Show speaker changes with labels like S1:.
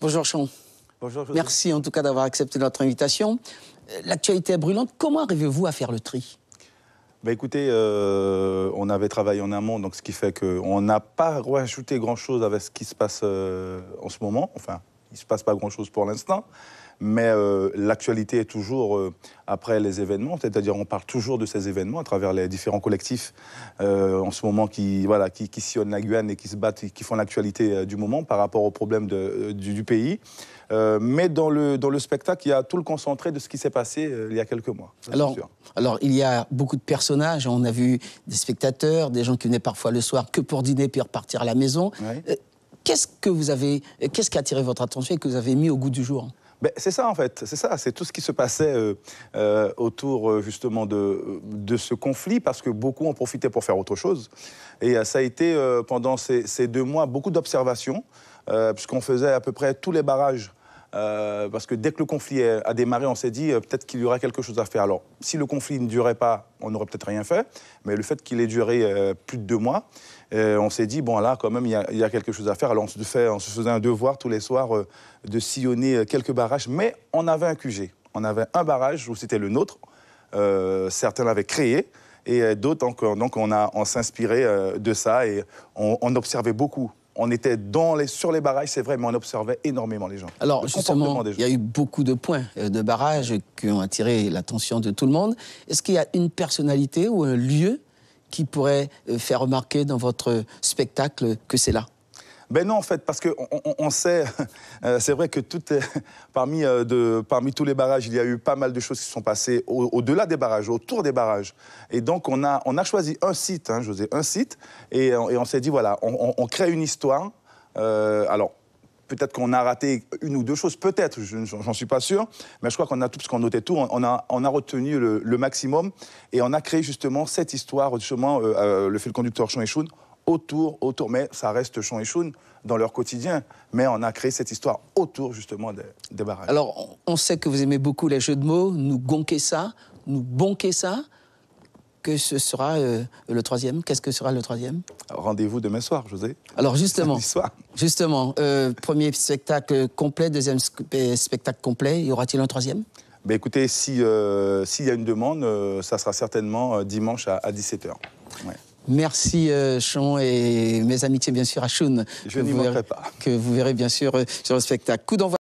S1: Bonjour Jean. Bonjour. Merci en tout cas d'avoir accepté notre invitation. L'actualité est brûlante. Comment arrivez-vous à faire le tri
S2: bah, écoutez, euh, on avait travaillé en amont, donc ce qui fait qu'on n'a pas rajouté grand-chose avec ce qui se passe euh, en ce moment. Enfin, il ne se passe pas grand-chose pour l'instant. Mais euh, l'actualité est toujours euh, après les événements, c'est-à-dire on parle toujours de ces événements à travers les différents collectifs euh, en ce moment qui, voilà, qui, sillonnent la Guyane et qui se battent, qui font l'actualité du moment par rapport aux problèmes du, pays. mais dans le, dans le spectacle, il y a tout le concentré de ce qui s'est passé il y a quelques mois. Alors,
S1: alors, il y a beaucoup de personnages. On a vu des spectateurs, des gens qui venaient parfois le soir que pour dîner puis repartir à la maison. Qu'est-ce que vous avez, qu'est-ce qui a attiré votre attention et que vous avez mis au goût du jour
S2: ben, c'est ça en fait, c'est ça, c'est tout ce qui se passait euh, euh, autour euh, justement de, de, ce conflit, parce que beaucoup ont profité pour faire autre chose. Et ça a été pendant ces, deux mois beaucoup d'observations, puisqu'on faisait à peu près tous les barrages euh, parce que dès que le conflit a démarré, on s'est dit euh, peut-être qu'il y aura quelque chose à faire. Alors, si le conflit ne durait pas, on n'aurait peut-être rien fait, mais le fait qu'il ait duré euh, plus de deux mois, on s'est dit, bon, là, quand même, il y, a quelque chose à faire. Alors, on se, fait, on se faisait un devoir tous les soirs de sillonner quelques barrages, mais on avait un QG. On avait un barrage où c'était le nôtre, certains l'avaient créé, et d'autres, encore. donc, on, on s'inspirait de ça, et on observait beaucoup on était sur les barrages, c'est vrai, mais on observait énormément les gens. Alors, justement, il
S1: y a eu beaucoup de points euh, de barrage qui ont attiré l'attention de tout le monde. Est-ce qu'il y a une personnalité ou un lieu qui pourrait euh, faire remarquer dans votre spectacle que c'est là
S2: ben non, en fait, parce qu'on on, sait, euh, c'est vrai que parmi, euh, de, parmi tous les barrages, il y a eu pas mal de choses qui sont passées au-delà des barrages, autour des barrages. Et donc, on a, on a choisi un site, hein, José, un site, et, on s'est dit, voilà, on, crée une histoire. Euh, alors, peut-être qu'on a raté une ou deux choses, peut-être, j'en suis pas sûr, mais je crois qu'on a tout, parce qu'on notait tout, on a, on a retenu le, maximum et on a créé justement cette histoire, justement, le euh, le fil conducteur Chon et choune autour, autour, mais ça reste chon et choune dans leur quotidien. Mais on a créé cette histoire autour justement des, barrages. Alors,
S1: on sait que vous aimez beaucoup les jeux de mots, nous gonquer ça, nous bonquer ça. Que ce sera euh, le troisième Qu'est-ce que sera le troisième Rendez-vous demain soir, José. Alors justement, soir. justement, euh, premier spectacle complet, deuxième euh, spectacle complet. Y aura-t-il un troisième ben écoutez,
S2: s'il si, euh, y a une demande, ça sera certainement dimanche à, à 17h. Ouais.
S1: Merci euh, Sean et mes amitiés bien sûr à Je pas. Que vous verrez bien sûr euh, sur le spectacle. Coup d'envoi.